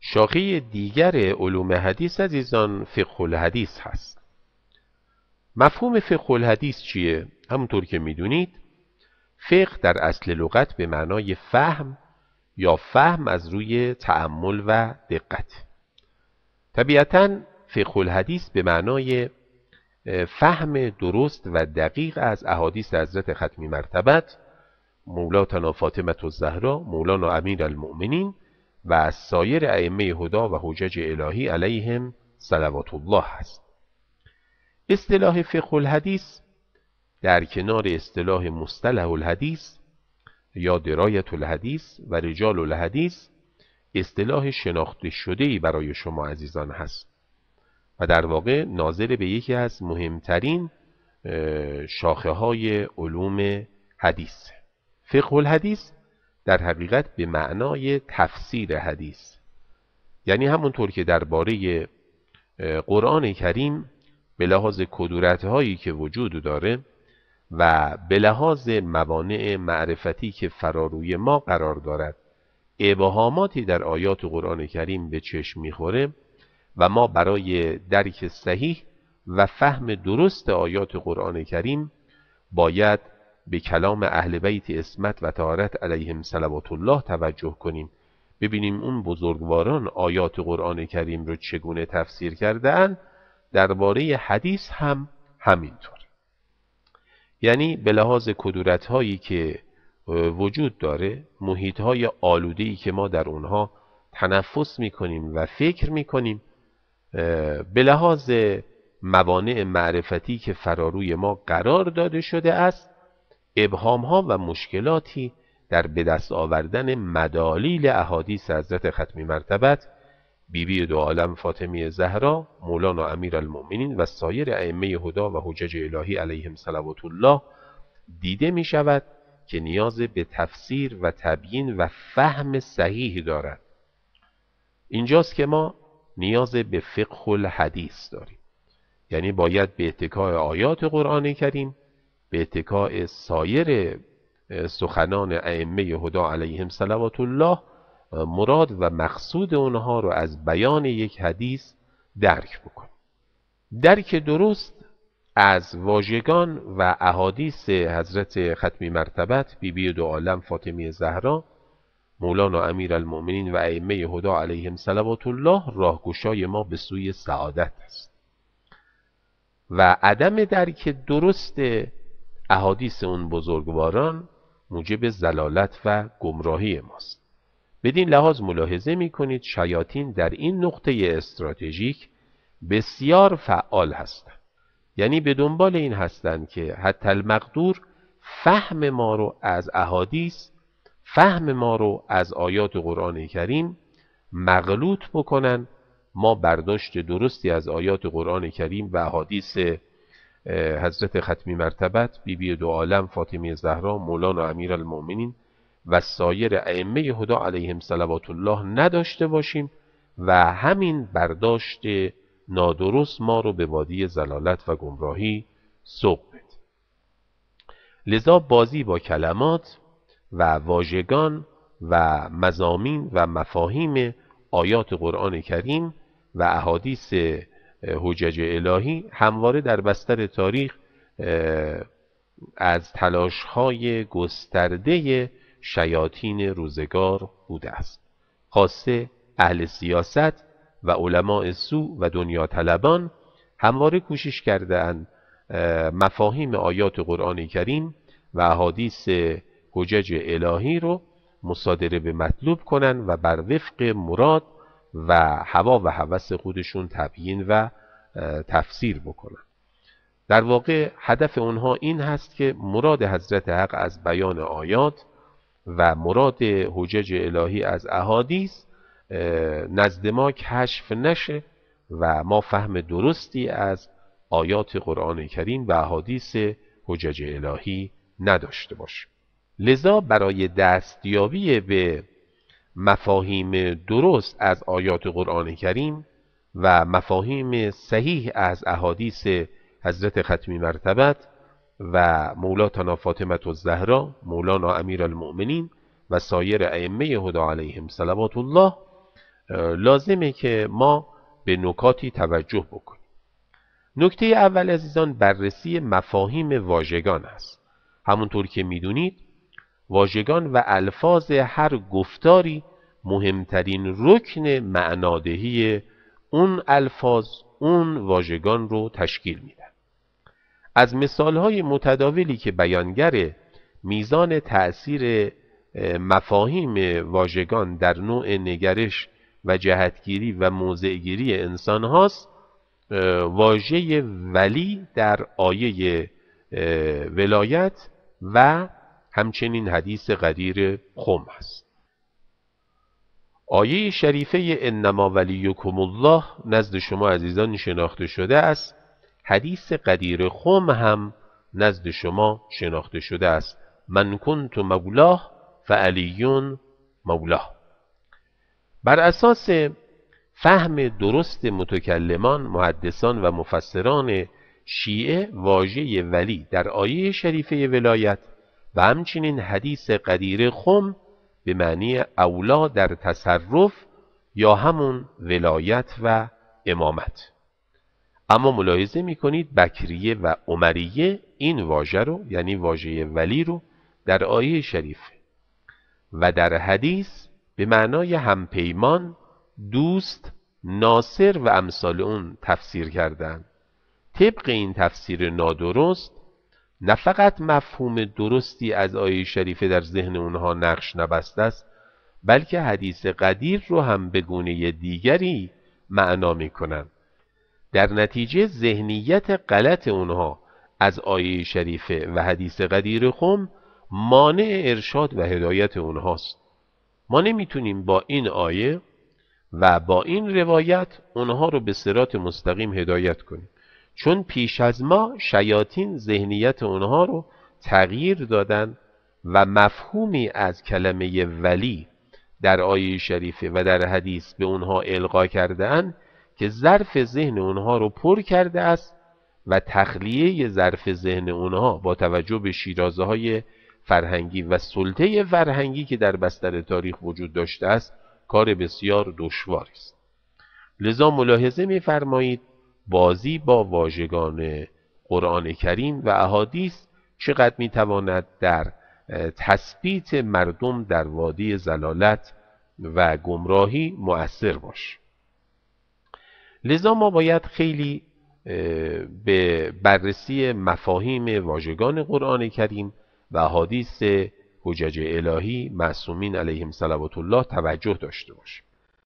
شاخه دیگر علوم حدیث عزیزان فقه الحدیث هست مفهوم فقه الحدیث چیه؟ همونطور که میدونید فقه در اصل لغت به معنای فهم یا فهم از روی تعمل و دقت طبیعتا فقه الحدیث به معنای فهم درست و دقیق از احادیث حضرت ختمی مرتبت مولا و زهرا مولانا امیر المؤمنین و از سایر ائمه هدا و حجج الهی علیهم صلوات الله است اصطلاح فقه الحدیث در کنار اصطلاح مصطلح الحدیث یا درایت الحدیث و رجال الحدیث اصطلاح شناخته ای برای شما عزیزان هست و در واقع ناظر به یکی از مهمترین شاخه های علوم حدیث فقه الحدیث در حقیقت به معنای تفسیر حدیث یعنی همونطور که درباره قرآن کریم به لحاظ کدورت هایی که وجود داره و به لحاظ موانع معرفتی که فراروی ما قرار دارد ابهاماتی در آیات قرآن کریم به چشم میخوره و ما برای درک صحیح و فهم درست آیات قرآن کریم باید به کلام اهل بیت اسمت و تارت علیهم صلوات الله توجه کنیم ببینیم اون بزرگواران آیات قرآن کریم رو چگونه تفسیر کرده درباره حدیث هم همینطور یعنی به لحاظ کدورت هایی که وجود داره محیط های آلوده که ما در اونها تنفس می کنیم و فکر می کنیم به لحاظ موانع معرفتی که فراروی ما قرار داده شده است ابهام ها و مشکلاتی در به دست آوردن مدالیل احادیث حضرت ختمی مرتبت بیبی بی دو عالم فاطمی زهرا مولانا امیر المؤمنین و سایر ائمه هدا و حجج الهی علیهم صلوات الله دیده می شود که نیاز به تفسیر و تبیین و فهم صحیح دارد اینجاست که ما نیاز به فقه الحدیث داریم یعنی باید به اتکای آیات قرآن کریم به اتکای سایر سخنان ائمه هدا علیهم صلوات الله مراد و مقصود اونها رو از بیان یک حدیث درک بکن. درک درست از واژگان و احادیث حضرت ختمی مرتبت بی بی دو عالم فاطمی زهرا مولانا امیر المؤمنین و ائمه هدا علیهم صلوات الله راهگشای ما به سوی سعادت است و عدم درک درست احادیث اون بزرگواران موجب زلالت و گمراهی ماست بدین لحاظ ملاحظه می کنید شیاطین در این نقطه استراتژیک بسیار فعال هستند یعنی به دنبال این هستند که حتی المقدور فهم ما رو از احادیث فهم ما رو از آیات قرآن کریم مغلوط بکنن ما برداشت درستی از آیات قرآن کریم و احادیث حضرت ختمی مرتبت بیبی بی دو عالم فاطمه زهرا مولانا امیرالمؤمنین و سایر ائمه هدا علیهم صلوات الله نداشته باشیم و همین برداشت نادرست ما رو به وادی زلالت و گمراهی سوق بده لذا بازی با کلمات و واژگان و مزامین و مفاهیم آیات قرآن کریم و احادیث حجج الهی همواره در بستر تاریخ از تلاشهای گسترده شیاطین روزگار بوده است خاصه اهل سیاست و علماء سو و دنیا طلبان همواره کوشش کرده مفاهیم آیات قرآن کریم و احادیث حجج الهی رو مصادره به مطلوب کنند و بر وفق مراد و هوا و هوس خودشون تبیین و تفسیر بکنن در واقع هدف اونها این هست که مراد حضرت حق از بیان آیات و مراد حجج الهی از احادیث نزد ما کشف نشه و ما فهم درستی از آیات قرآن کریم و احادیث حجج الهی نداشته باشیم لذا برای دستیابی به مفاهیم درست از آیات قرآن کریم و مفاهیم صحیح از احادیث حضرت ختمی مرتبت و مولا فاطمت زهرا مولانا امیر المؤمنین و سایر ائمه هدا علیهم صلوات الله لازمه که ما به نکاتی توجه بکنیم نکته اول عزیزان بررسی مفاهیم واژگان است همونطور که میدونید واژگان و الفاظ هر گفتاری مهمترین رکن معنادهی اون الفاظ اون واژگان رو تشکیل میدن از مثالهای متداولی که بیانگر میزان تأثیر مفاهیم واژگان در نوع نگرش و جهتگیری و موضعگیری انسان هاست واژه ولی در آیه ولایت و همچنین حدیث قدیر خم است آیه شریفه انما ولیکم الله نزد شما عزیزان شناخته شده است حدیث قدیر خم هم نزد شما شناخته شده است من کنت مولاه فعلیون مولاه بر اساس فهم درست متکلمان محدثان و مفسران شیعه واژه ولی در آیه شریفه ولایت و همچنین حدیث قدیر خم به معنی اولا در تصرف یا همون ولایت و امامت اما ملاحظه میکنید بکریه و عمریه این واژه رو یعنی واژه ولی رو در آیه شریف. و در حدیث به معنای همپیمان دوست ناصر و امثال اون تفسیر کردند طبق این تفسیر نادرست نه فقط مفهوم درستی از آیه شریفه در ذهن اونها نقش نبسته است بلکه حدیث قدیر رو هم به گونه دیگری معنا میکنند در نتیجه ذهنیت غلط اونها از آیه شریفه و حدیث قدیر خم مانع ارشاد و هدایت اونهاست ما نمیتونیم با این آیه و با این روایت اونها رو به سرات مستقیم هدایت کنیم چون پیش از ما شیاطین ذهنیت اونها رو تغییر دادن و مفهومی از کلمه ولی در آیه شریفه و در حدیث به اونها القا کرده که ظرف ذهن اونها رو پر کرده است و تخلیه ظرف ذهن اونها با توجه به شیرازه های فرهنگی و سلطه فرهنگی که در بستر تاریخ وجود داشته است کار بسیار دشواری است لذا ملاحظه می‌فرمایید بازی با واژگان قرآن کریم و احادیث چقدر میتواند در تثبیت مردم در وادی زلالت و گمراهی مؤثر باش لذا ما باید خیلی به بررسی مفاهیم واژگان قرآن کریم و احادیث حجج الهی معصومین علیهم صلوات الله توجه داشته باشیم